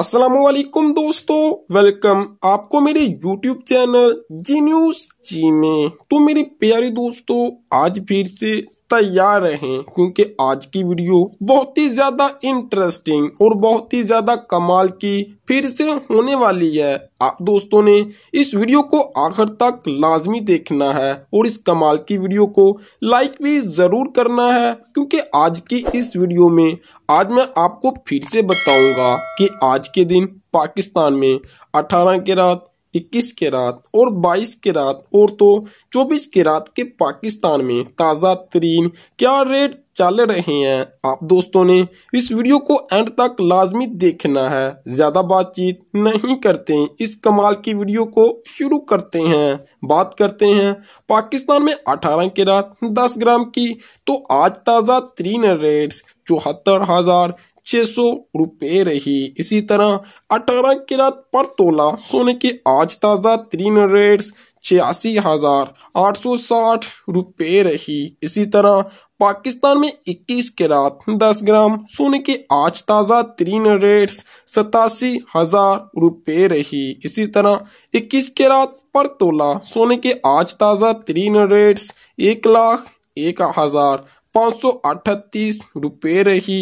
असलम दोस्तों वेलकम आपको मेरे YouTube चैनल जी न्यूज जी में तो मेरे प्यारे दोस्तों आज फिर से तैयार रहें क्योंकि आज की वीडियो बहुत ही ज्यादा इंटरेस्टिंग और बहुत ही ज्यादा कमाल की फिर से होने वाली है आप दोस्तों ने इस वीडियो को आखिर तक लाजमी देखना है और इस कमाल की वीडियो को लाइक भी जरूर करना है क्योंकि आज की इस वीडियो में आज मैं आपको फिर से बताऊंगा कि आज के दिन पाकिस्तान में 18 के रात इक्कीस के रात और बाईस के रात और तो चौबीस के रात के पाकिस्तान में ताज़ा तरीन क्या रेट चल रहे हैं आप दोस्तों ने इस वीडियो को एंड तक लाजमी देखना है ज़्यादा बातचीत नहीं करते इस कमाल की वीडियो को शुरू करते हैं बात करते हैं पाकिस्तान में 18 के रात 10 ग्राम की तो आज ताज़ा तरीन रेट चौहत्तर हज़ार 600 रुपए रही इसी तरह 18 किरात पर तोला सोने के आज ताज़ा तीन रेट छियासी हजार आठ रुपए रही इसी तरह पाकिस्तान में 21 किरात 10 ग्राम सोने के आज ताज़ा तीन रेट सतासी हजार रुपए रही इसी तरह 21 किरात पर तोला सोने के आज ताज़ा तीन रेट एक लाख एक हजार पाँच रुपए रही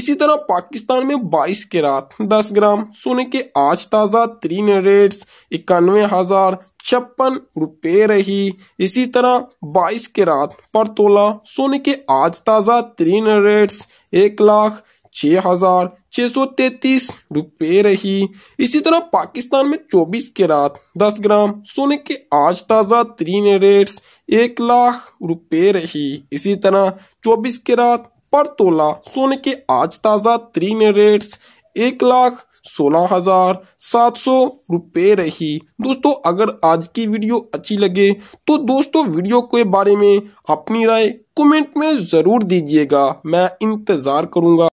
इसी तरह पाकिस्तान में 22 रात 10 ग्राम सोने के आज ताज़ा तीन रेट्स इक्यानवे हजार छप्पन रुपये रही इसी तरह 22 रात पर तोला सोने के आज ताज़ा तीन रेट्स एक लाख छ हजार छह सौ तैतीस रुपये रही इसी तरह पाकिस्तान में 24 के रात 10 ग्राम सोने के आज ताज़ा तीन रेट्स एक लाख रुपये रही इसी तरह चौबीस रात पर तोला सोने के आज ताज़ा तरीन रेट्स एक लाख सोलह हजार सात सौ रुपए रही दोस्तों अगर आज की वीडियो अच्छी लगे तो दोस्तों वीडियो के बारे में अपनी राय कमेंट में ज़रूर दीजिएगा मैं इंतज़ार करूंगा